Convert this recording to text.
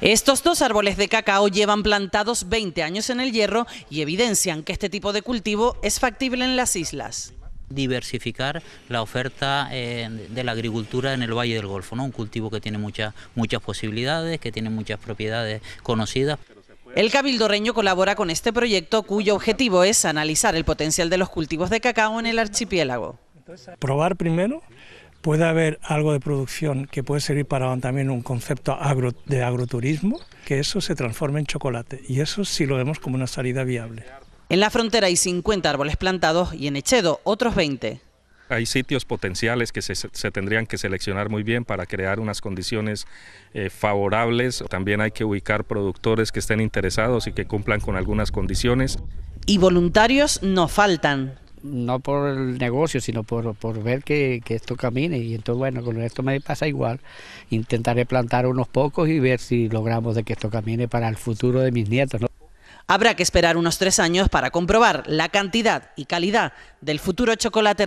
Estos dos árboles de cacao llevan plantados 20 años en el hierro y evidencian que este tipo de cultivo es factible en las islas diversificar la oferta eh, de la agricultura en el Valle del Golfo, ¿no? un cultivo que tiene muchas, muchas posibilidades, que tiene muchas propiedades conocidas. El Cabildoreño colabora con este proyecto cuyo objetivo es analizar el potencial de los cultivos de cacao en el archipiélago. Probar primero puede haber algo de producción que puede servir para también un concepto de agroturismo, que eso se transforme en chocolate. Y eso sí lo vemos como una salida viable. En la frontera hay 50 árboles plantados y en Echedo otros 20. Hay sitios potenciales que se, tendrían que seleccionar muy bien para crear unas condiciones eh, favorables. También hay que ubicar productores que estén interesados y que cumplan con algunas condiciones. Y voluntarios no faltan no por el negocio, sino por, ver que, esto camine. Y entonces, bueno, con esto me pasa igual. Intentaré plantar unos pocos y ver si logramos de que esto camine para el futuro de mis nietos. Habrá que esperar unos tres años para comprobar la cantidad y calidad del futuro chocolate